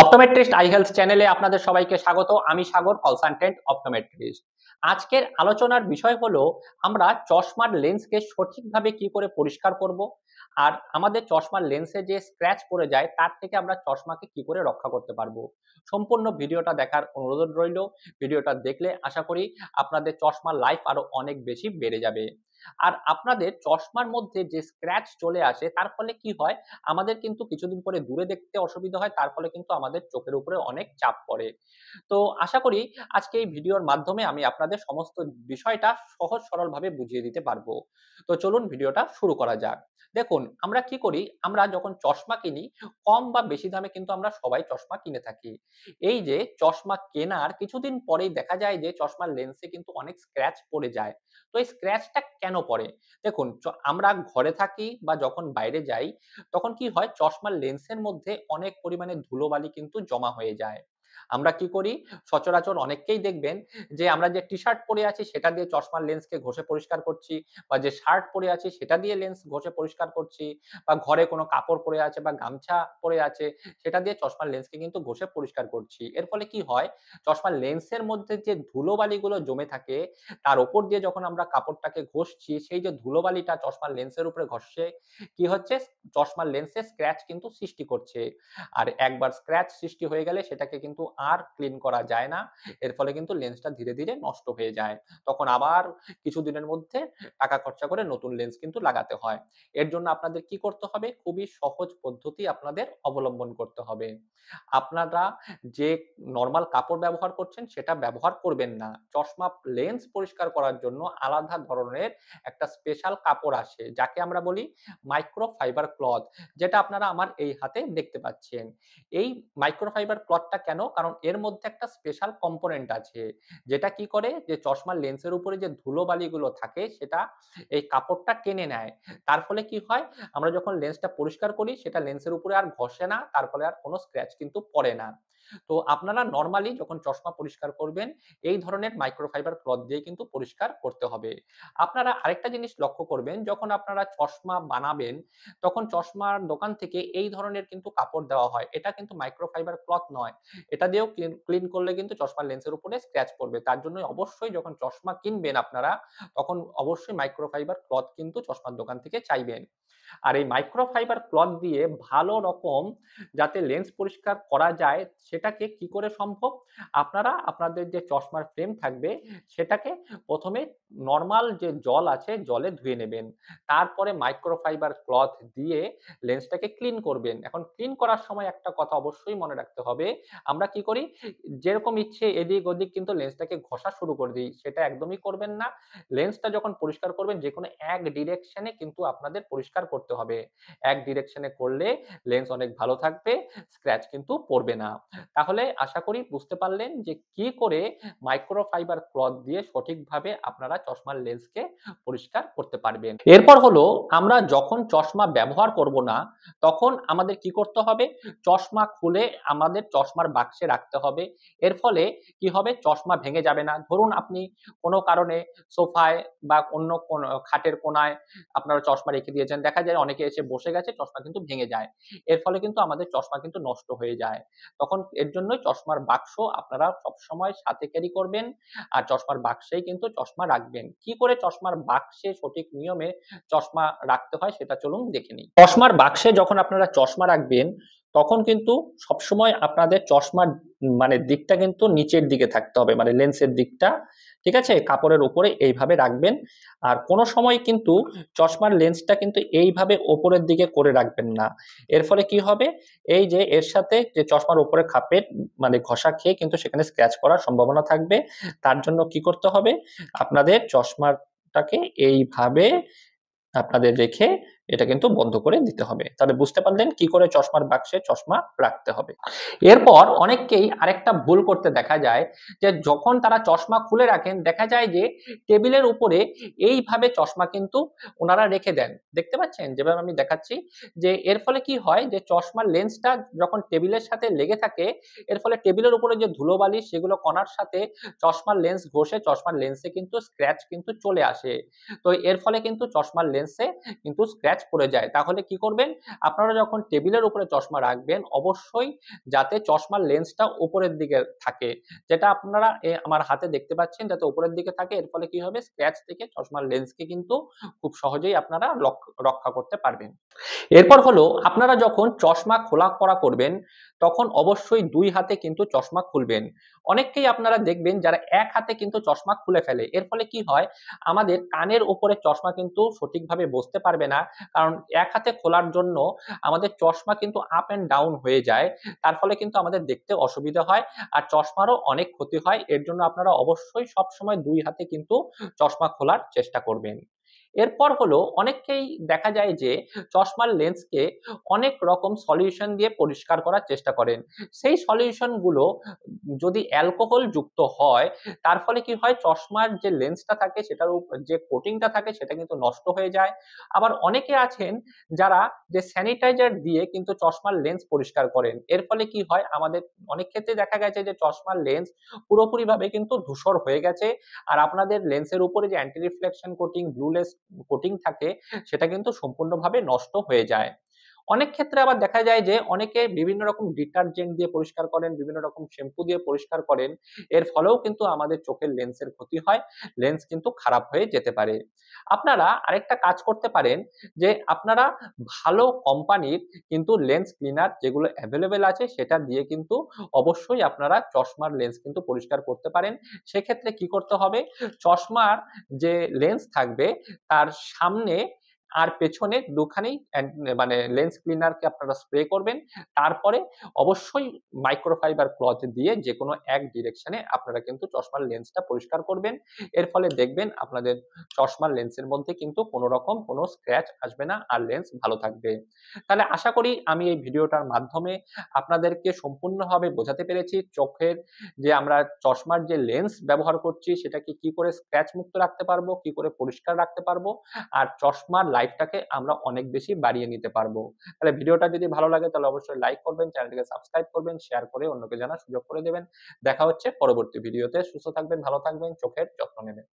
optometrist I health চ্যানেলে আপনাদের সবাইকে স্বাগত আমি সাগর কনসালটেন্ট অপটোমেট্রিস্ট আজকের আলোচনার বিষয় হলো আমরা চশমার লেন্সকে সঠিকভাবে কি করে পরিষ্কার করব আর আমাদের চশমার লেন্সে যে স্ক্র্যাচ পড়ে যায় তার থেকে আমরা চশমাকে কি করে রক্ষা করতে পারবো সম্পূর্ণ ভিডিওটা দেখার অনুরোধ রইল ভিডিওটা দেখলে আশা করি আপনাদের চশমার লাইফ আরো অনেক বেশি বেড়ে যাবে আর আপনাদের চশমার মধ্যে যে স্ক্র্যাচ চলে আসে তার ফলে কি হয় আমাদের কিন্তু কিছুদিন পরে দূরে দেখতে অসুবিধা হয় তার ফলে কিন্তু আমাদের চোখের উপরে অনেক চাপ পড়ে তো আশা করি আজকে এই ভিডিওর মাধ্যমে আমি আপনাদের সমস্ত বিষয়টা সহজ সরলভাবে বুঝিয়ে দিতে পারবো তো চলুন ভিডিওটা শুরু করা যাক দেখুন আমরা কি করি আমরা যখন চশমা কিনি কম বা বেশি দামে কিন্তু আমরা সবাই চশমা কিনে থাকি এই যে চশমা কেনার কিছুদিন পরেই দেখা যায় যে চশমার লেন্সে কিন্তু অনেক স্ক্র্যাচ পড়ে যায় তো এই স্ক্র্যাচটা কেন কেন পরে দেখুন আমরা ঘরে থাকি বা যখন বাইরে যাই তখন কি হয় চশমার লেন্সের মধ্যে অনেক পরিমাণে ধুলোবালি কিন্তু জমা হয়ে যায় আমরা কি করি সচরাচর অনেককেই দেখবেন যে আমরা যে টি শার্ট পরে আছি সেটা দিয়ে চশমার লেন্সকে ঘষে পরিষ্কার করছি বা যে শার্ট পরে আছি সেটা দিয়ে লেন্স ঘষে পরিষ্কার করছি বা ঘরে কোনো কাপড় পরে আছে বা গামছা পরে আছে সেটা দিয়ে চশমার লেন্সকে কিন্তু ঘষে পরিষ্কার করছি এর ফলে কি হয় চশমার লেন্সের মধ্যে যে ধুলোবালিগুলো জমে থাকে তার ওপর দিয়ে যখন আমরা কাপড়টাকে ঘষছি সেই যে ধুলোবালিটা চশমার লেন্সের উপরে ঘষছে কি হচ্ছে চশমার লেন্সে স্ক্র্যাচ কিন্তু সৃষ্টি করছে আর একবার স্ক্র্যাচ সৃষ্টি হয়ে গেলে সেটাকে কিন্তু কিন্তু আর ক্লিন করা যায় না এর ফলে কিন্তু লেন্সটা ধীরে ধীরে নষ্ট হয়ে যায় তখন আবার কিছুদিনের মধ্যে টাকা খরচা করে নতুন লেন্স কিন্তু লাগাতে হয় এর জন্য আপনাদের কি করতে হবে খুবই সহজ পদ্ধতি আপনাদের অবলম্বন করতে হবে আপনারা যে নর্মাল কাপড় ব্যবহার করছেন সেটা ব্যবহার করবেন না চশমা লেন্স পরিষ্কার করার জন্য আলাদা ধরনের একটা স্পেশাল কাপড় আসে যাকে আমরা বলি মাইক্রো ফাইবার ক্লথ যেটা আপনারা আমার এই হাতে দেখতে পাচ্ছেন এই মাইক্রোফাইবার ক্লথটা কেন কারণ এর মধ্যে একটা স্পেশাল কম্পোনেন্ট আছে যেটা কি করে যে চশমার লেন্সের উপরে যে ধুলোবালিগুলো থাকে সেটা এই কাপড়টা টেনে নেয় তার ফলে কি হয় আমরা যখন লেন্সটা পরিষ্কার করি সেটা লেন্সের উপরে আর ঘষে না তার ফলে আর কোনো স্ক্র্যাচ কিন্তু পড়ে না তো আপনারা নর্মালি যখন চশমা পরিষ্কার করবেন এই ধরনের মাইক্রোফাইবার ক্লথ দিয়ে কিন্তু পরিষ্কার করতে হবে আপনারা আরেকটা জিনিস লক্ষ্য করবেন যখন আপনারা চশমা বানাবেন তখন চশমার দোকান থেকে এই ধরনের কিন্তু কাপড় দেওয়া হয় এটা কিন্তু মাইক্রোফাইবার ক্লথ নয় এটা দিয়েও ক্লিন করলে কিন্তু চশমার লেন্সের উপরে স্ক্র্যাচ পড়বে তার জন্য অবশ্যই যখন চশমা কিনবেন আপনারা তখন অবশ্যই মাইক্রোফাইবার ক্লথ কিন্তু চশমার দোকান থেকে চাইবেন আর এই মাইক্রো ফাইবার ক্লথ দিয়ে ভালো রকম যাতে লেন্স পরিষ্কার করা যায় সেটাকে কি করে সম্ভব আপনারা আপনাদের যে চশমার ফ্রেম থাকবে সেটাকে প্রথমে নর্মাল যে জল আছে জলে ধুয়ে নেবেন তারপরে মাইক্রো ফাইবার ক্লথ দিয়ে লেন্সটাকে ক্লিন করবেন এখন ক্লিন করার সময় একটা কথা অবশ্যই মনে রাখতে হবে আমরা কি করি যেরকম ইচ্ছে এদিক ওদিক কিন্তু লেন্সটাকে ঘষা শুরু করে দিই সেটা একদমই করবেন না লেন্সটা যখন পরিষ্কার করবেন যে কোনো এক ডিরেকশনে কিন্তু আপনাদের পরিষ্কার করতে করতে হবে এক ডিরেকশনে করলে লেন্স অনেক ভালো থাকবে স্ক্র্যাচ কিন্তু পড়বে না তাহলে আশা করি বুঝতে পারলেন যে কি করে মাইক্রোফাইবার ক্লথ দিয়ে সঠিকভাবে আপনারা চশমার লেন্সকে পরিষ্কার করতে পারবেন এরপর হলো আমরা যখন চশমা ব্যবহার করব না তখন আমাদের কি করতে হবে চশমা খুলে আমাদের চশমার বাক্সে রাখতে হবে এর ফলে কি হবে চশমা ভেঙে যাবে না ধরুন আপনি কোনো কারণে সোফায় বা অন্য কোন খাটের কোনায় আপনারা চশমা রেখে দিয়েছেন দেখা যায় যায় অনেকে এসে বসে গেছে চশমা কিন্তু ভেঙে যায় এর ফলে কিন্তু আমাদের চশমা কিন্তু নষ্ট হয়ে যায় তখন এর জন্যই চশমার বাক্স আপনারা সবসময় সাথে ক্যারি করবেন আর চশমার বাক্সেই কিন্তু চশমা রাখবেন কি করে চশমার বাক্সে সঠিক নিয়মে চশমা রাখতে হয় সেটা চলুন দেখে নিই চশমার বাক্সে যখন আপনারা চশমা রাখবেন তখন কিন্তু সবসময় আপনাদের চশমার মানে দিকটা কিন্তু নিচের দিকে থাকতে হবে মানে লেন্সের দিকটা ঠিক আছে কাপড়ের উপরে এইভাবে রাখবেন আর কোনো সময় কিন্তু চশমার লেন্সটা কিন্তু এইভাবে ওপরের দিকে করে রাখবেন না এর ফলে কি হবে এই যে এর সাথে যে চশমার উপরে খাপে মানে ঘষা খেয়ে কিন্তু সেখানে স্ক্র্যাচ করার সম্ভাবনা থাকবে তার জন্য কি করতে হবে আপনাদের চশমাটাকে এইভাবে আপনাদের রেখে এটা কিন্তু বন্ধ করে দিতে হবে তাহলে বুঝতে পারলেন কি করে চশমার বাক্সে চশমা রাখতে হবে এরপর অনেককেই আরেকটা ভুল করতে দেখা যায় যে যখন তারা চশমা খুলে রাখেন দেখা যায় যে টেবিলের উপরে এইভাবে চশমা কিন্তু ওনারা রেখে দেন দেখতে পাচ্ছেন যেভাবে আমি দেখাচ্ছি যে এর ফলে কি হয় যে চশমার লেন্সটা যখন টেবিলের সাথে লেগে থাকে এর ফলে টেবিলের উপরে যে ধুলোবালি সেগুলো কণার সাথে চশমার লেন্স ঘষে চশমার লেন্সে কিন্তু স্ক্র্যাচ কিন্তু চলে আসে তো এর ফলে কিন্তু চশমার লেন্সে কিন্তু স্ক্র্যাচ প্যাচ পড়ে যায় তাহলে কি করবেন আপনারা যখন টেবিলের উপরে চশমা রাখবেন অবশ্যই যাতে চশমার লেন্সটা উপরের দিকে থাকে যেটা আপনারা আমার হাতে দেখতে পাচ্ছেন যাতে উপরের দিকে থাকে এর ফলে কি হবে স্ক্র্যাচ থেকে চশমার লেন্সকে কিন্তু খুব সহজেই আপনারা রক্ষা করতে পারবেন এরপর হলো আপনারা যখন চশমা খোলা করা করবেন তখন অবশ্যই দুই হাতে কিন্তু চশমা খুলবেন অনেককেই আপনারা দেখবেন যারা এক হাতে কিন্তু চশমা খুলে ফেলে এর ফলে কি হয় আমাদের কানের উপরে চশমা কিন্তু সঠিকভাবে বসতে পারবে না কারণ এক হাতে খোলার জন্য আমাদের চশমা কিন্তু আপ অ্যান্ড ডাউন হয়ে যায় তার ফলে কিন্তু আমাদের দেখতে অসুবিধা হয় আর চশমারও অনেক ক্ষতি হয় এর জন্য আপনারা অবশ্যই সবসময় দুই হাতে কিন্তু চশমা খোলার চেষ্টা করবেন এরপর হলো অনেককেই দেখা যায় যে চশমার লেন্সকে অনেক রকম সলিউশন দিয়ে পরিষ্কার করার চেষ্টা করেন সেই সলিউশনগুলো যদি অ্যালকোহল যুক্ত হয় তার ফলে কি হয় চশমার যে লেন্সটা থাকে সেটার উপর যে কোটিংটা থাকে সেটা কিন্তু নষ্ট হয়ে যায় আবার অনেকে আছেন যারা যে স্যানিটাইজার দিয়ে কিন্তু চশমার লেন্স পরিষ্কার করেন এর ফলে কি হয় আমাদের অনেক ক্ষেত্রে দেখা গেছে যে চশমার লেন্স পুরোপুরিভাবে কিন্তু ধূসর হয়ে গেছে আর আপনাদের লেন্সের উপরে যে anti reflection coating blue lens coating থাকে সেটা কিন্তু সম্পূর্ণভাবে নষ্ট হয়ে যায় অনেক ক্ষেত্রে আবার দেখা যায় যে অনেকে বিভিন্ন রকম ডিটারজেন্ট দিয়ে পরিষ্কার করেন বিভিন্ন রকম শ্যাম্পু দিয়ে পরিষ্কার করেন এর ফলেও কিন্তু আমাদের চোখের লেন্সের ক্ষতি হয় লেন্স কিন্তু খারাপ হয়ে যেতে পারে আপনারা আরেকটা কাজ করতে পারেন যে আপনারা ভালো কোম্পানির কিন্তু লেন্স ক্লিনার যেগুলো অ্যাভেলেবেল আছে সেটা দিয়ে কিন্তু অবশ্যই আপনারা চশমার লেন্স কিন্তু পরিষ্কার করতে পারেন সেক্ষেত্রে কি করতে হবে চশমার যে লেন্স থাকবে তার সামনে আর পেছনে দুখানেই মানে লেন্স ক্লিনারকে আপনারা স্প্রে করবেন তারপরে অবশ্যই মাইক্রোফাইবার ক্লথ দিয়ে যে কোনো এক ডিরেকশনে আপনারা কিন্তু চশমার লেন্সটা পরিষ্কার করবেন এর ফলে দেখবেন আপনাদের চশমার লেন্সের মধ্যে কিন্তু কোনো রকম কোনো স্ক্র্যাচ আসবে না আর লেন্স ভালো থাকবে তাহলে আশা করি আমি এই ভিডিওটার মাধ্যমে আপনাদেরকে সম্পূর্ণভাবে বোঝাতে পেরেছি চোখের যে আমরা চশমার যে লেন্স ব্যবহার করছি সেটাকে কি করে স্ক্র্যাচ মুক্ত রাখতে পারবো কি করে পরিষ্কার রাখতে পারবো আর চশমার লাইফটাকে আমরা অনেক বেশি বাড়িয়ে নিতে পারবো তাহলে ভিডিওটা যদি ভালো লাগে তাহলে অবশ্যই লাইক করবেন চ্যানেলটিকে সাবস্ক্রাইব করবেন শেয়ার করে অন্যকে জানার সুযোগ করে দেবেন দেখা হচ্ছে পরবর্তী ভিডিওতে সুস্থ থাকবেন ভালো থাকবেন চোখের যত্ন নেবেন